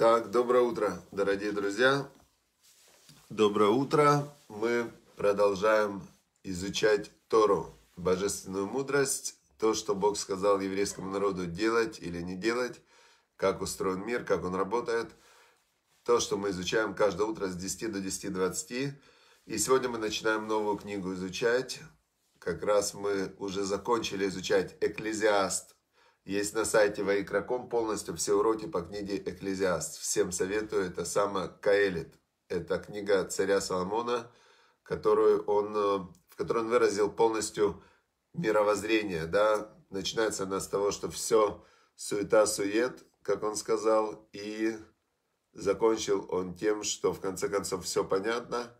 Так, доброе утро, дорогие друзья. Доброе утро. Мы продолжаем изучать Тору, божественную мудрость, то, что Бог сказал еврейскому народу делать или не делать, как устроен мир, как он работает. То, что мы изучаем каждое утро с 10 до 10.20. И сегодня мы начинаем новую книгу изучать. Как раз мы уже закончили изучать Экклезиаст есть на сайте Ваикраком полностью все уроки по книге «Экклезиаст». Всем советую, это сама Каэлит. Это книга царя Соломона, которую он, э, в которой он выразил полностью мировоззрение. Да? Начинается она с того, что все суета-сует, как он сказал, и закончил он тем, что в конце концов все понятно.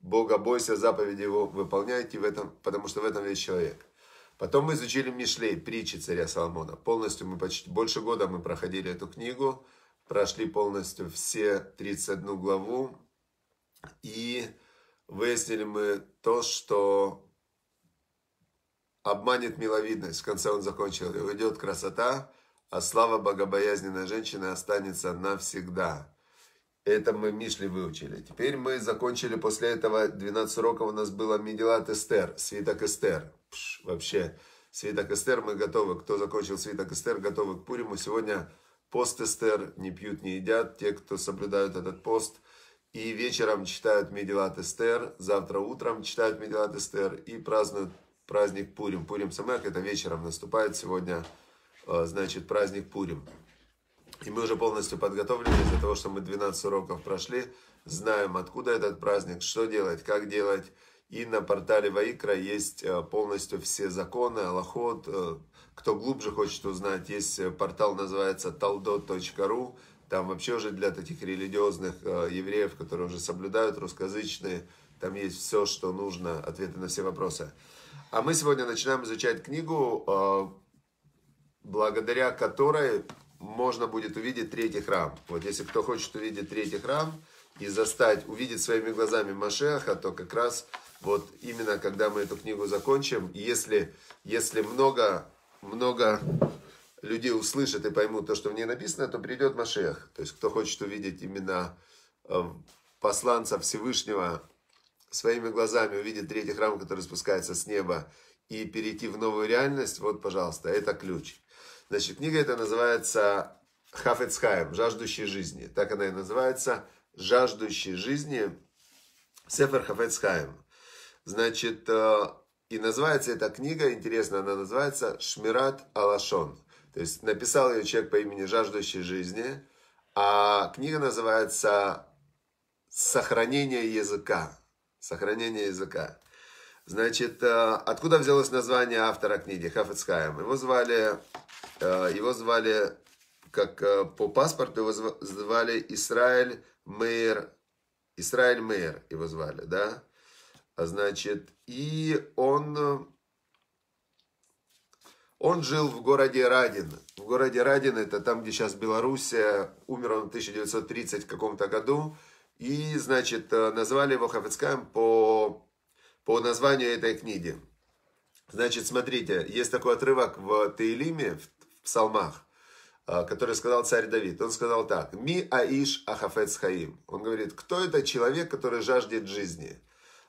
Бога бойся, заповеди его выполняйте, в этом, потому что в этом весь человек – Потом мы изучили Мишлей, притчи царя Соломона. Полностью мы почти больше года мы проходили эту книгу, прошли полностью все 31 главу. И выяснили мы то, что обманет миловидность. В конце он закончил. И уйдет красота, а слава богобоязненной женщины останется навсегда. Это мы Мишли выучили. Теперь мы закончили после этого 12 уроков. У нас было Медилат Эстер, свиток Эстер пш, вообще. Свиток Эстер, мы готовы. Кто закончил свиток Эстер, готовы к Пуриму. Сегодня пост Эстер, не пьют, не едят. Те, кто соблюдают этот пост. И вечером читают Медилат Эстер. Завтра утром читают Медилат Эстер. И празднуют праздник Пурим. Пурим Самех, это вечером наступает сегодня, э, значит, праздник Пурим. И мы уже полностью подготовлены из-за того, что мы 12 уроков прошли, знаем, откуда этот праздник, что делать, как делать, и на портале Ваикра есть э, полностью все законы, Аллахот. Э, кто глубже хочет узнать, есть э, портал, называется taldo.ru. Там вообще уже для таких религиозных евреев, которые уже соблюдают, русскоязычные, там есть все, что нужно, ответы на все вопросы. А мы сегодня начинаем изучать книгу, благодаря которой можно будет увидеть третий храм. Вот если кто хочет увидеть третий храм и застать, увидеть своими глазами Машеха, то как раз вот именно когда мы эту книгу закончим, если, если много, много людей услышат и поймут то, что в ней написано, то придет Машех. То есть, кто хочет увидеть именно эм, посланца Всевышнего своими глазами, увидеть третий храм, который спускается с неба, и перейти в новую реальность, вот, пожалуйста, это ключ. Значит, книга эта называется Хафецхайм, «Жаждущий жизни». Так она и называется, «Жаждущий жизни» Сефер Хафецхайм. Значит, э, и называется эта книга, интересно, она называется «Шмират Алашон». То есть написал ее человек по имени «Жаждущий жизни», а книга называется «Сохранение языка». «Сохранение языка». Значит, э, откуда взялось название автора книги Хафицхайм? Его звали, э, его звали как по паспорту его звали Исраиль Мейер. Исраиль Мейер его звали, да? Значит, и он, э, он жил в городе Радин. В городе Радин, это там, где сейчас Белоруссия, умер он в 1930 каком-то году. И, значит, э, назвали его Хафицкаем по, по названию этой книги. Значит, смотрите, есть такой отрывок в Таилиме, в, в псалмах, э, который сказал царь Давид. Он сказал так. «Ми аиш ахафец хаим». Он говорит, кто это человек, который жаждет жизни?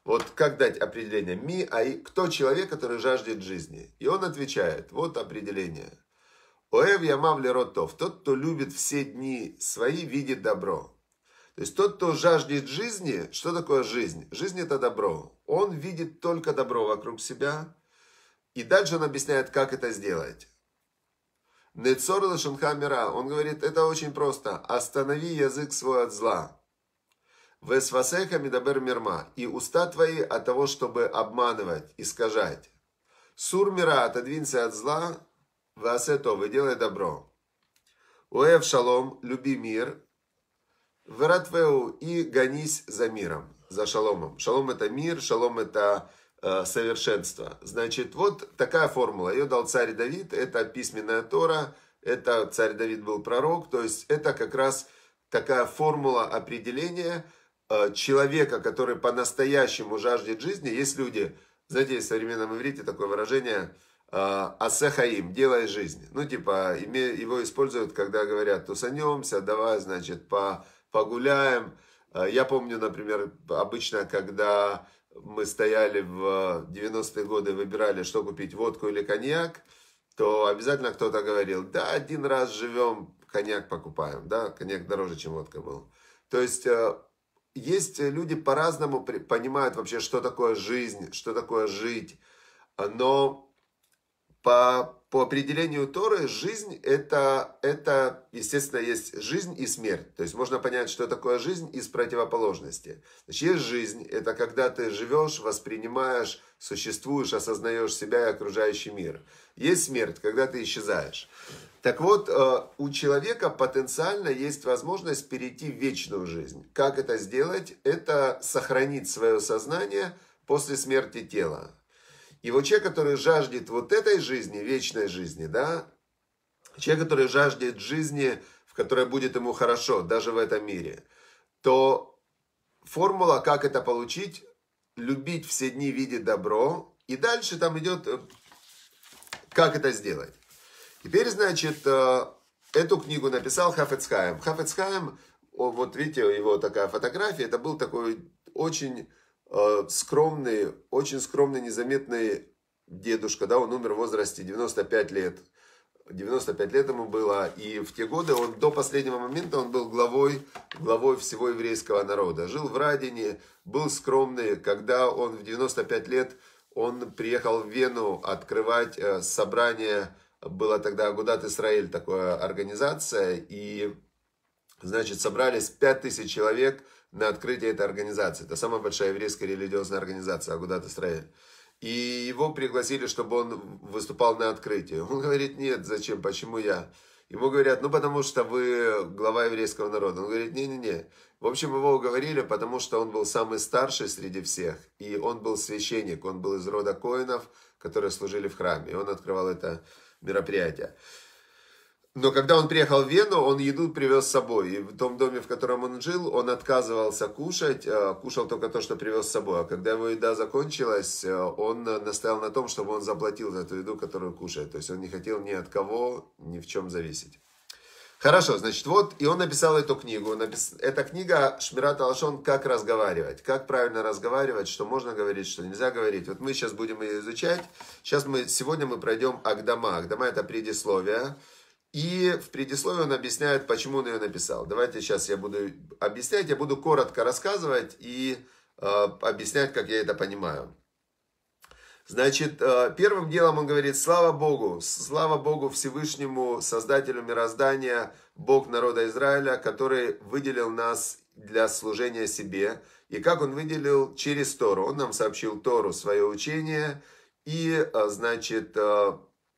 Вот как дать определение ми, а кто человек, который жаждет жизни? И он отвечает, вот определение. Оэв ямавле ротов, тот, кто любит все дни свои, видит добро. То есть тот, кто жаждет жизни, что такое жизнь? Жизнь это добро. Он видит только добро вокруг себя. И дальше он объясняет, как это сделать. Нецор лошенха Он говорит, это очень просто. Останови язык свой от зла. Весвасеха медабер мирма. И уста твои от того, чтобы обманывать, искажать. Сур мира, отодвинься от зла. вы делай добро. Уэв шалом, люби мир. Вератвеу и гонись за миром, за шаломом. Шалом это мир, шалом это э, совершенство. Значит, вот такая формула. Ее дал царь Давид, это письменная Тора, это царь Давид был пророк. То есть это как раз такая формула определения – Э, человека, который по-настоящему жаждет жизни, есть люди, знаете, в современном иврите такое выражение э, «асехаим», «делай жизнь». Ну, типа, его используют, когда говорят «тусанемся», «давай, значит, погуляем». Э, я помню, например, обычно, когда мы стояли в 90-е годы, выбирали, что купить, водку или коньяк, то обязательно кто-то говорил, да, один раз живем, коньяк покупаем, да, коньяк дороже, чем водка был. То есть есть э, люди по-разному понимают вообще, что такое жизнь, что такое жить. Э, но по, по определению Торы, жизнь это, это, естественно, есть жизнь и смерть. То есть можно понять, что такое жизнь из противоположности. Значит, есть жизнь, это когда ты живешь, воспринимаешь, существуешь, осознаешь себя и окружающий мир. Есть смерть, когда ты исчезаешь. Так вот, э, у человека потенциально есть возможность перейти в вечную жизнь. Как это сделать? Это сохранить свое сознание после смерти тела. И вот человек, который жаждет вот этой жизни, вечной жизни, да, человек, который жаждет жизни, в которой будет ему хорошо, даже в этом мире, то формула, как это получить, любить все дни, видеть добро, и дальше там идет, э, как это сделать. Теперь, значит, э, эту книгу написал Хафецхайм. Хафецхайм, вот видите, его такая фотография, это был такой очень Э, скромный, очень скромный, незаметный дедушка, да, он умер в возрасте 95 лет. 95 лет ему было, и в те годы он до последнего момента он был главой, главой всего еврейского народа. Жил в Радине, был скромный, когда он в 95 лет он приехал в Вену открывать э, собрание, было тогда Агудат Исраиль, такая организация, и, значит, собрались 5000 человек – на открытие этой организации. Это самая большая еврейская религиозная организация Агудат Исраэль. И его пригласили, чтобы он выступал на открытии. Он говорит, нет, зачем, почему я? Ему говорят, ну потому что вы глава еврейского народа. Он говорит, не-не-не. В общем, его уговорили, потому что он был самый старший среди всех. И он был священник, он был из рода коинов, которые служили в храме. И он открывал это мероприятие. Но когда он приехал в Вену, он еду привез с собой. И в том доме, в котором он жил, он отказывался кушать, э, кушал только то, что привез с собой. А когда его еда закончилась, э, он настоял на том, чтобы он заплатил за ту еду, которую кушает. То есть он не хотел ни от кого, ни в чем зависеть. Хорошо, значит, вот, и он написал эту книгу. Напис... Эта книга Шмират Алашон «Как разговаривать», как правильно разговаривать, что можно говорить, что нельзя говорить. Вот мы сейчас будем ее изучать. Сейчас мы, сегодня мы пройдем Агдама. Агдама – это предисловие. И в предисловии он объясняет, почему он ее написал. Давайте сейчас я буду объяснять, я буду коротко рассказывать и э, объяснять, как я это понимаю. Значит, э, первым делом он говорит, слава Богу, слава Богу Всевышнему Создателю мироздания, Бог народа Израиля, который выделил нас для служения себе. И как он выделил? Через Тору. Он нам сообщил Тору, свое учение. И, э, значит, э,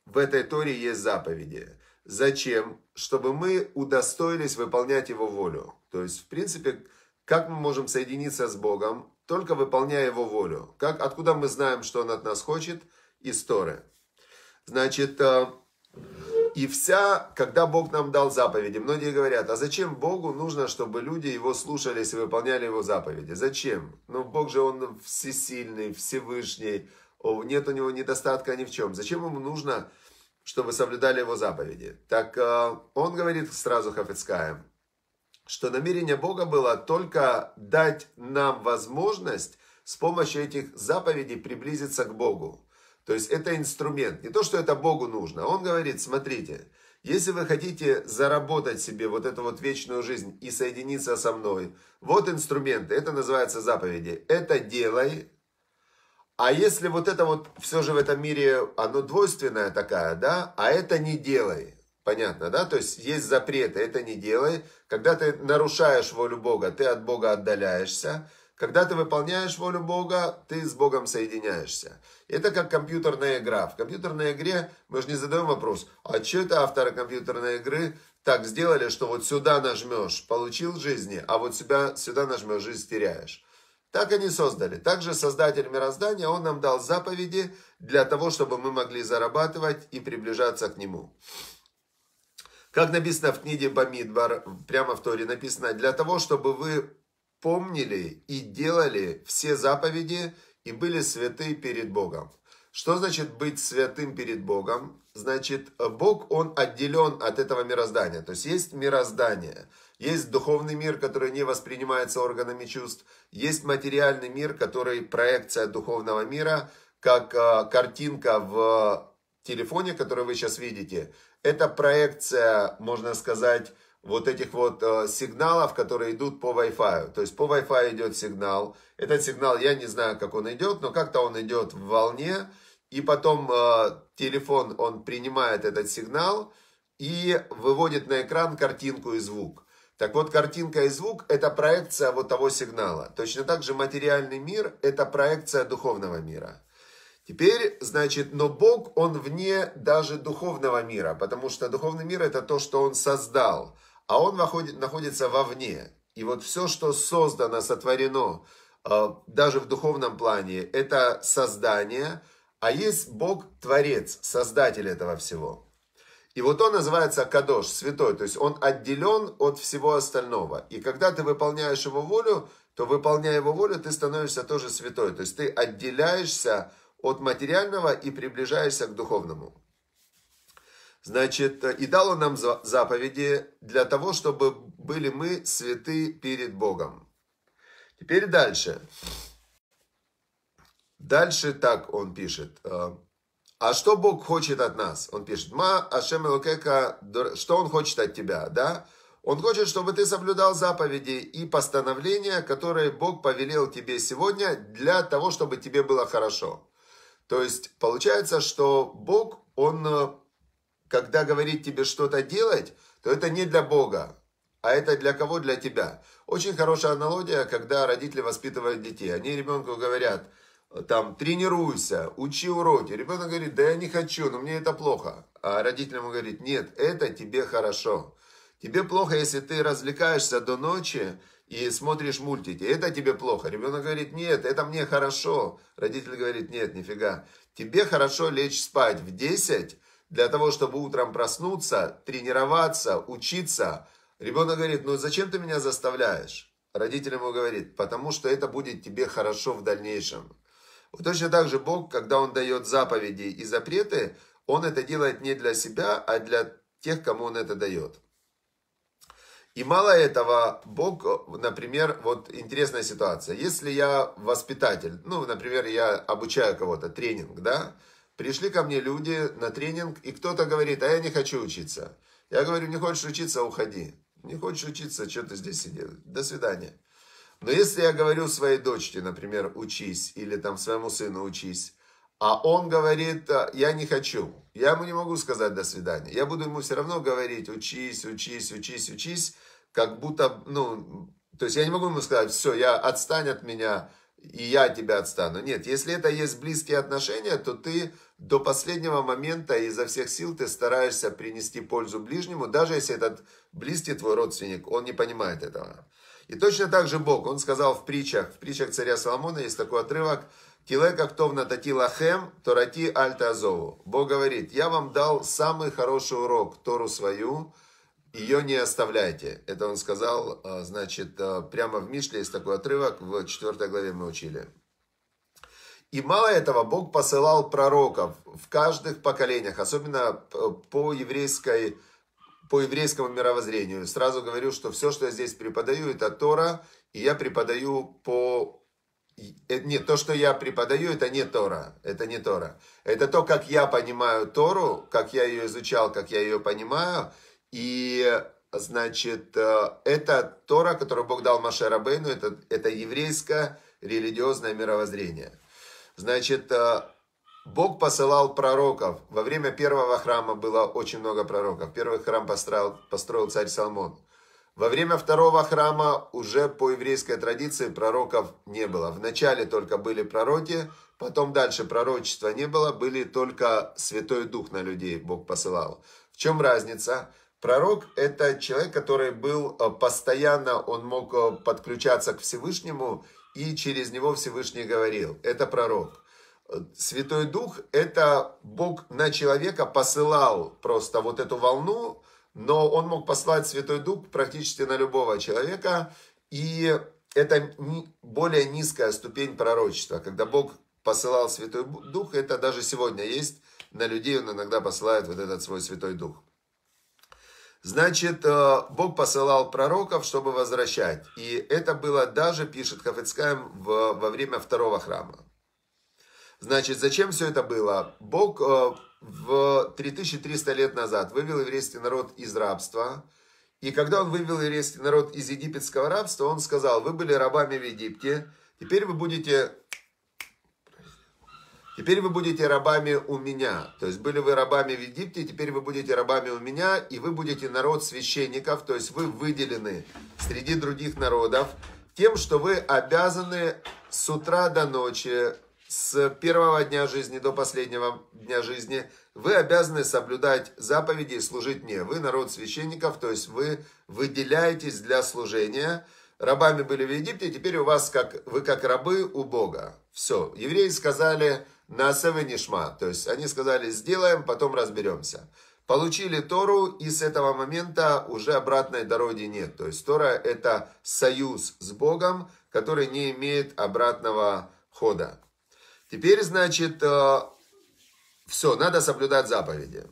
в этой Торе есть заповеди. Зачем? Чтобы мы удостоились выполнять Его волю. То есть, в принципе, как мы можем соединиться с Богом, только выполняя Его волю. Как, откуда мы знаем, что Он от нас хочет? Из Значит, э, и вся, когда Бог нам дал заповеди, многие говорят, а зачем Богу нужно, чтобы люди его слушались и выполняли его заповеди? Зачем? Ну, Бог же он всесильный, всевышний, нет у него недостатка ни в чем. Зачем ему нужно, чтобы соблюдали его заповеди. Так э, он говорит сразу Хафицкая, что намерение Бога было только дать нам возможность с помощью этих заповедей приблизиться к Богу. То есть это инструмент, не то, что это Богу нужно. Он говорит, смотрите, если вы хотите заработать себе вот эту вот вечную жизнь и соединиться со мной, вот инструменты, это называется заповеди. Это делай, а если вот это вот все же в этом мире, оно двойственное такая, да, а это не делай. Понятно, да? То есть есть запреты, это не делай. Когда ты нарушаешь волю Бога, ты от Бога отдаляешься. Когда ты выполняешь волю Бога, ты с Богом соединяешься. Это как компьютерная игра. В компьютерной игре мы же не задаем вопрос, а что это авторы компьютерной игры так сделали, что вот сюда нажмешь, получил жизни, а вот сюда, сюда нажмешь, жизнь теряешь. Так они создали. Также Создатель мироздания, Он нам дал заповеди для того, чтобы мы могли зарабатывать и приближаться к Нему. Как написано в книге Бамидбар, прямо в Торе написано, для того, чтобы вы помнили и делали все заповеди и были святы перед Богом. Что значит быть святым перед Богом? Значит, Бог, он отделен от этого мироздания. То есть есть мироздание, есть духовный мир, который не воспринимается органами чувств, есть материальный мир, который проекция духовного мира, как э, картинка в телефоне, который вы сейчас видите. Это проекция, можно сказать, вот этих вот э, сигналов, которые идут по Wi-Fi. То есть по Wi-Fi идет сигнал. Этот сигнал, я не знаю, как он идет, но как-то он идет в волне и потом э, телефон, он принимает этот сигнал и выводит на экран картинку и звук. Так вот, картинка и звук – это проекция вот того сигнала. Точно так же материальный мир – это проекция духовного мира. Теперь, значит, но Бог, Он вне даже духовного мира, потому что духовный мир – это то, что Он создал, а Он находит, находится вовне. И вот все, что создано, сотворено, э, даже в духовном плане, это создание – а есть Бог-творец, создатель этого всего. И вот он называется Кадош, святой, то есть он отделен от всего остального. И когда ты выполняешь его волю, то выполняя его волю, ты становишься тоже святой. То есть ты отделяешься от материального и приближаешься к духовному. Значит, и дал он нам заповеди для того, чтобы были мы святы перед Богом. Теперь дальше. Дальше. Дальше так он пишет. Э, а что Бог хочет от нас? Он пишет, ма ашем элокека, что он хочет от тебя, да? Он хочет, чтобы ты соблюдал заповеди и постановления, которые Бог повелел тебе сегодня для того, чтобы тебе было хорошо. То есть получается, что Бог, он, э, когда говорит тебе что-то делать, то это не для Бога, а это для кого? Для тебя. Очень хорошая аналогия, когда родители воспитывают детей. Они ребенку говорят – там, тренируйся, учи уроки. Ребенок говорит, да я не хочу, но мне это плохо. А родитель ему говорит, нет, это тебе хорошо. Тебе плохо, если ты развлекаешься до ночи и смотришь мультики. Это тебе плохо. Ребенок говорит, нет, это мне хорошо. Родитель говорит, нет, нифига. Тебе хорошо лечь спать в 10, для того, чтобы утром проснуться, тренироваться, учиться. Ребенок говорит, ну зачем ты меня заставляешь? Родитель ему говорит, потому что это будет тебе хорошо в дальнейшем. Вот точно так же Бог, когда Он дает заповеди и запреты, Он это делает не для себя, а для тех, кому Он это дает. И мало этого, Бог, например, вот интересная ситуация. Если я воспитатель, ну, например, я обучаю кого-то, тренинг, да, пришли ко мне люди на тренинг, и кто-то говорит, а я не хочу учиться. Я говорю, не хочешь учиться, уходи. Не хочешь учиться, что ты здесь сидел? До свидания. Но если я говорю своей дочке, например, учись, или там своему сыну учись, а он говорит, «А, я не хочу, я ему не могу сказать до свидания. Я буду ему все равно говорить, учись, учись, учись, учись, как будто, ну, то есть я не могу ему сказать, все, я отстань от меня, и я от тебя отстану. Нет, если это есть близкие отношения, то ты до последнего момента изо всех сил ты стараешься принести пользу ближнему, даже если этот близкий твой родственник, он не понимает этого. И точно так же Бог, Он сказал в притчах, в притчах царя Соломона есть такой отрывок, Килека Ктовна Тати Лахем, Торати Альта Азову. Бог говорит, я вам дал самый хороший урок, Тору свою, ее не оставляйте. Это он сказал, а, значит, а, прямо в Мишле есть такой отрывок, в 4 главе мы учили. И мало этого, Бог посылал пророков в каждых поколениях, особенно э, по еврейской по еврейскому мировоззрению. Сразу говорю, что все, что я здесь преподаю, это Тора, и я преподаю по... Э, нет, то, что я преподаю, это не Тора, это не Тора. Это то, как я понимаю Тору, как я ее изучал, как я ее понимаю, и значит, э, это Тора, которую Бог дал Маше Рабейну, это, это еврейское религиозное мировоззрение. Значит, э, Бог посылал пророков. Во время первого храма было очень много пророков. Первый храм построил, построил царь Соломон. Во время второго храма уже по еврейской традиции пророков не было. Вначале только были пророки, потом дальше пророчества не было, были только Святой Дух на людей Бог посылал. В чем разница? Пророк – это человек, который был э, постоянно, он мог э, подключаться к Всевышнему, и через него Всевышний говорил. Это пророк. Святой Дух – это Бог на человека посылал просто вот эту волну, но он мог послать Святой Дух практически на любого человека, и это более низкая ступень пророчества. Когда Бог посылал Святой Дух, это даже сегодня есть, на людей он иногда посылает вот этот свой Святой Дух. Значит, э, Бог посылал пророков, чтобы возвращать. И это было даже, пишет Хафицкаем, во время второго храма. Значит, зачем все это было? Бог э, в 3300 лет назад вывел еврейский народ из рабства. И когда он вывел еврейский народ из египетского рабства, он сказал, вы были рабами в Египте, теперь вы будете... Теперь вы будете рабами у меня. То есть были вы рабами в Египте, теперь вы будете рабами у меня, и вы будете народ священников, то есть вы выделены среди других народов тем, что вы обязаны с утра до ночи с первого дня жизни до последнего дня жизни, вы обязаны соблюдать заповеди и служить мне. Вы народ священников, то есть вы выделяетесь для служения. Рабами были в Египте, теперь у вас как, вы как рабы у Бога. Все. Евреи сказали на севенишма то есть они сказали «Сделаем, потом разберемся». Получили Тору, и с этого момента уже обратной дороги нет. То есть Тора – это союз с Богом, который не имеет обратного хода. Теперь, значит, э, все, надо соблюдать заповеди.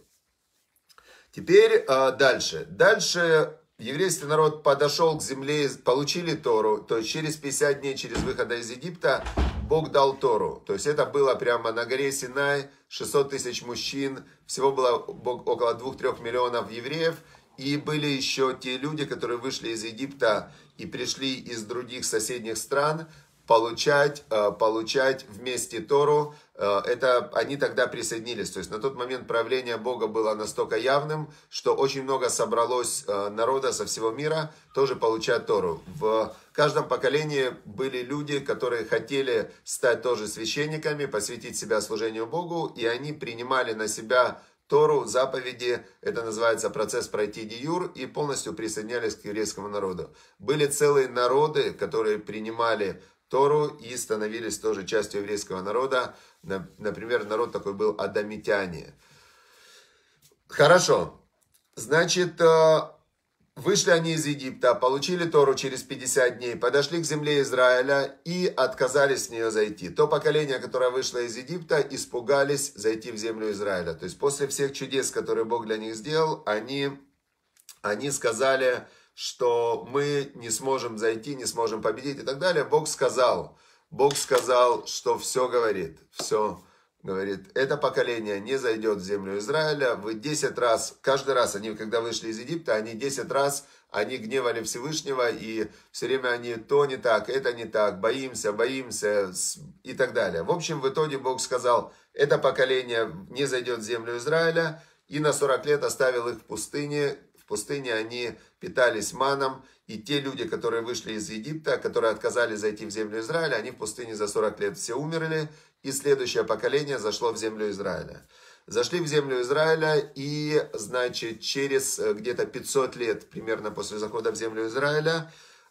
Теперь э, дальше. Дальше еврейский народ подошел к земле, получили Тору, то есть через 50 дней, через выхода из Египта, Бог дал Тору. То есть это было прямо на горе Синай, 600 тысяч мужчин, всего было около 2-3 миллионов евреев, и были еще те люди, которые вышли из Египта и пришли из других соседних стран, получать, э, получать вместе Тору. Э, это они тогда присоединились. То есть на тот момент правление Бога было настолько явным, что очень много собралось э, народа со всего мира тоже получать Тору. В каждом поколении были люди, которые хотели стать тоже священниками, посвятить себя служению Богу, и они принимали на себя Тору, заповеди, это называется процесс пройти диюр, и полностью присоединялись к еврейскому народу. Были целые народы, которые принимали Тору и становились тоже частью еврейского народа. Например, народ такой был адамитяне. Хорошо. Значит, э, вышли они из Египта, получили Тору через 50 дней, подошли к земле Израиля и отказались с нее зайти. То поколение, которое вышло из Египта, испугались зайти в землю Израиля. То есть после всех чудес, которые Бог для них сделал, они, они сказали, что мы не сможем зайти, не сможем победить и так далее. Бог сказал, Бог сказал, что все говорит, все говорит, это поколение не зайдет в землю Израиля. Вы 10 раз, каждый раз, они когда вышли из Египта, они 10 раз, они гневали Всевышнего, и все время они то не так, это не так, боимся, боимся и так далее. В общем, в итоге Бог сказал, это поколение не зайдет в землю Израиля, и на 40 лет оставил их в пустыне. В пустыне они питались маном, и те люди, которые вышли из Египта, которые отказались зайти в землю Израиля, они в пустыне за 40 лет все умерли, и следующее поколение зашло в землю Израиля. Зашли в землю Израиля, и, значит, через э, где-то 500 лет, примерно после захода в землю Израиля,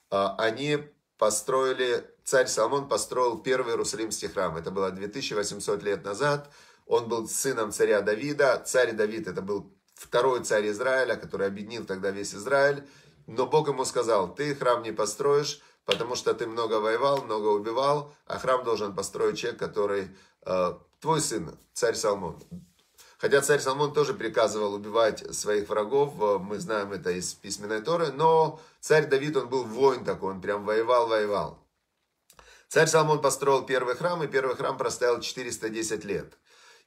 а, они построили, царь Соломон построил первый Иерусалимский храм. Это было 2800 лет назад. Он был сыном царя Давида. Царь Давид, это был второй царь Израиля, который объединил тогда весь Израиль. Но Бог ему сказал, ты храм не построишь, потому что ты много воевал, много убивал, а храм должен построить человек, который э, твой сын, царь Салмон. Хотя царь Салмон тоже приказывал убивать своих врагов, э, мы знаем это из письменной Торы, но царь Давид, он был воин такой, он прям воевал, воевал. Царь Соломон построил первый храм, и первый храм простоял 410 лет.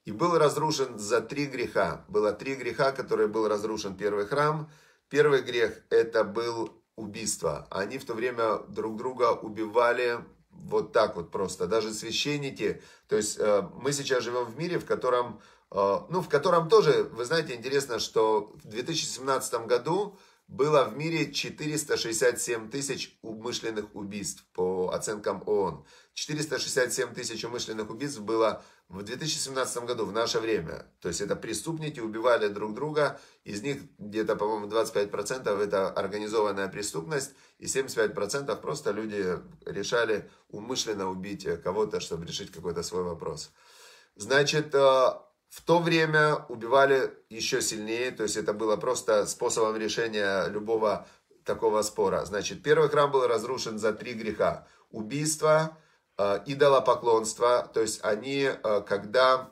И был разрушен за три греха. Было три греха, которые был разрушен первый храм. Первый грех – это был убийство. Они в то время друг друга убивали вот так вот просто. Даже священники. То есть э, мы сейчас живем в мире, в котором, э, ну, в котором тоже, вы знаете, интересно, что в 2017 году было в мире 467 тысяч умышленных убийств, по оценкам ООН. 467 тысяч умышленных убийств было в 2017 году, в наше время. То есть это преступники убивали друг друга, из них где-то, по-моему, 25% это организованная преступность, и 75% просто люди решали умышленно убить кого-то, чтобы решить какой-то свой вопрос. Значит, э, в то время убивали еще сильнее, то есть это было просто способом решения любого такого спора. Значит, первый храм был разрушен за три греха. Убийство, э, идолопоклонство, то есть они, э, когда,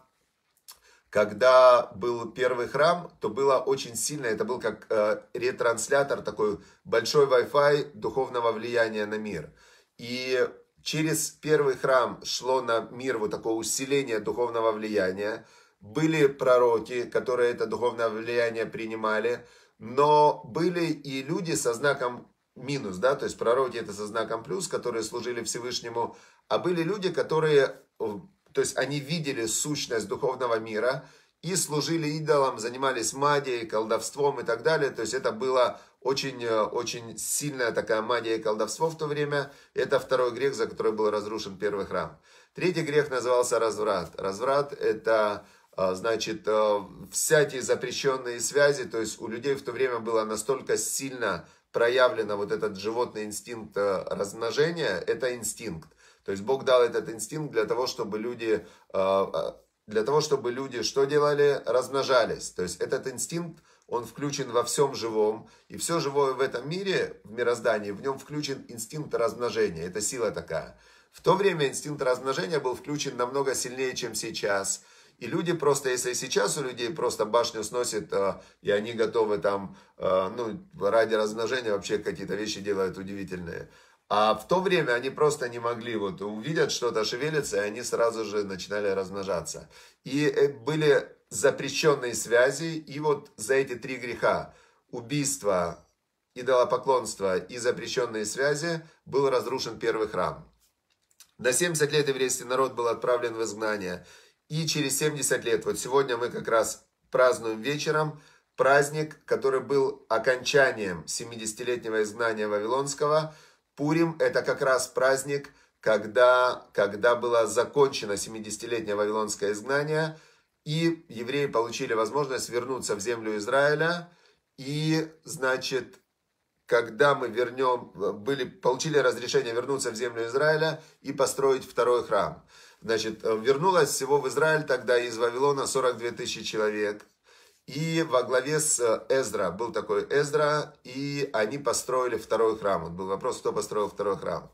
когда был первый храм, то было очень сильно, это был как э, ретранслятор, такой большой Wi-Fi духовного влияния на мир. И через первый храм шло на мир вот такое усиление духовного влияния, были пророки, которые это духовное влияние принимали, но были и люди со знаком минус, да, то есть пророки это со знаком плюс, которые служили Всевышнему, а были люди, которые, э, то есть они видели сущность духовного мира и служили идолам, занимались магией, колдовством и так далее, то есть это было очень, э, очень сильная такая магия и колдовство в то время. Это второй грех, за который был разрушен первый храм. Третий грех назывался разврат. Разврат – это а, значит, э, всякие запрещенные связи, то есть у людей в то время было настолько сильно проявлено вот этот животный инстинкт э, размножения, это инстинкт. То есть Бог дал этот инстинкт для того, чтобы люди, э, для того, чтобы люди что делали? Размножались. То есть этот инстинкт, он включен во всем живом, и все живое в этом мире, в мироздании, в нем включен инстинкт размножения, это сила такая. В то время инстинкт размножения был включен намного сильнее, чем сейчас – и люди просто, если сейчас у людей просто башню сносит, э, и они готовы там, э, ну, ради размножения вообще какие-то вещи делают удивительные. А в то время они просто не могли, вот увидят что-то шевелится, и они сразу же начинали размножаться. И э, были запрещенные связи, и вот за эти три греха, убийство, идолопоклонство и запрещенные связи, был разрушен первый храм. На 70 лет еврейский народ был отправлен в изгнание – и через 70 лет, вот сегодня мы как раз празднуем вечером праздник, который был окончанием 70-летнего изгнания Вавилонского. Пурим – это как раз праздник, когда, когда было закончено 70-летнее Вавилонское изгнание, и евреи получили возможность вернуться в землю Израиля. И, значит, когда мы вернем, были, получили разрешение вернуться в землю Израиля и построить второй храм. Значит, э, вернулось всего в Израиль тогда из Вавилона 42 тысячи человек. И во главе с э, Эзра, был такой Эзра, и они построили второй храм. Вот был вопрос, кто построил второй храм.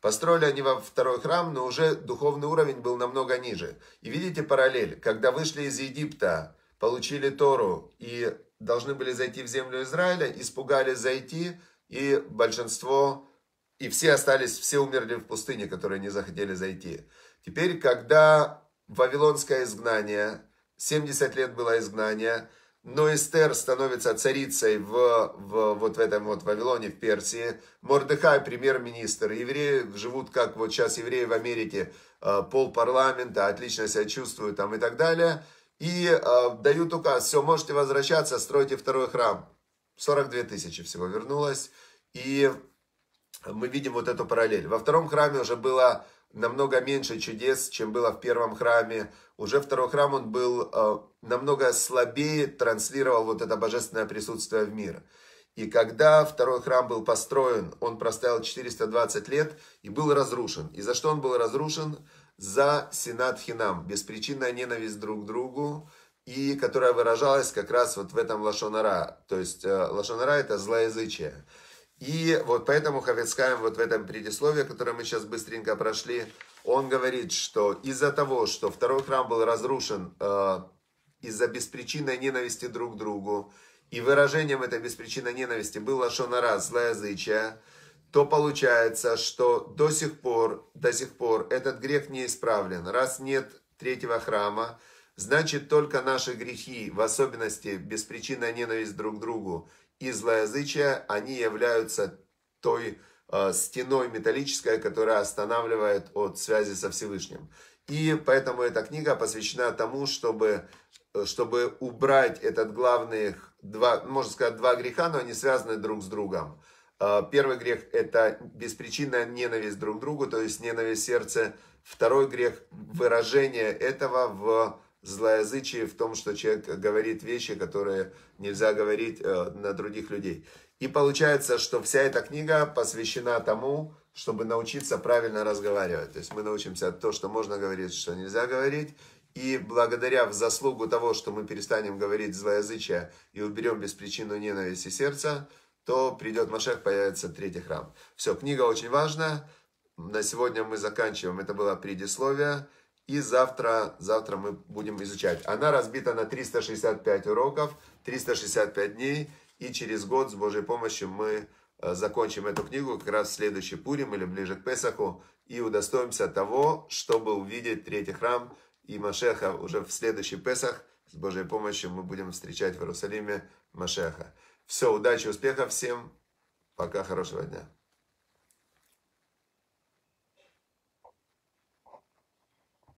Построили они во второй храм, но уже духовный уровень был намного ниже. И видите параллель, когда вышли из Египта, получили Тору и должны были зайти в землю Израиля, испугались зайти, и большинство, и все остались, все умерли в пустыне, которые не захотели зайти. Теперь, когда вавилонское изгнание, 70 лет было изгнание, но Эстер становится царицей в, в, вот в этом вот Вавилоне, в Персии. Мордыхай премьер-министр. Евреи живут, как вот сейчас евреи в Америке, а, пол парламента, отлично себя чувствуют там и так далее. И э, дают указ, все, можете возвращаться, стройте второй храм. 42 тысячи всего вернулось. И мы видим вот эту параллель. Во втором храме уже было намного меньше чудес, чем было в первом храме. Уже второй храм он был э, намного слабее, транслировал вот это божественное присутствие в мир. И когда второй храм был построен, он простоял 420 лет и был разрушен. И за что он был разрушен? За сенат хинам, беспричинная ненависть друг к другу, и которая выражалась как раз вот в этом лашонара. То есть э, лошонара это злоязычие. И вот поэтому Хавицкаем вот в этом предисловии, которое мы сейчас быстренько прошли, он говорит, что из-за того, что второй храм был разрушен э, из-за беспричинной ненависти друг к другу, и выражением этой беспричинной ненависти был лошонара, злоязычие, то получается, что до сих пор, до сих пор этот грех не исправлен. Раз нет третьего храма, значит только наши грехи, в особенности беспричинная ненависть друг к другу и злоязычия, они являются той э, стеной металлической, которая останавливает от связи со Всевышним. И поэтому эта книга посвящена тому, чтобы, э, чтобы убрать этот главных два, можно сказать, два греха, но они связаны друг с другом. Э, первый грех – это беспричинная ненависть друг к другу, то есть ненависть сердца. Второй грех – выражение этого в злоязычие в том, что человек говорит вещи, которые нельзя говорить э, на других людей. И получается, что вся эта книга посвящена тому, чтобы научиться правильно разговаривать. То есть мы научимся то, что можно говорить, что нельзя говорить. И благодаря в заслугу того, что мы перестанем говорить злоязычие и уберем беспричинную ненависть и сердца, то придет Машех, появится третий храм. Все, книга очень важна. На сегодня мы заканчиваем. Это было предисловие. И завтра, завтра мы будем изучать. Она разбита на 365 уроков, 365 дней. И через год с Божьей помощью мы э, закончим эту книгу как раз в следующий Пурим или ближе к Песаху. И удостоимся того, чтобы увидеть третий храм и Машеха уже в следующий Песах. С Божьей помощью мы будем встречать в Иерусалиме Машеха. Все, удачи, успехов всем. Пока, хорошего дня.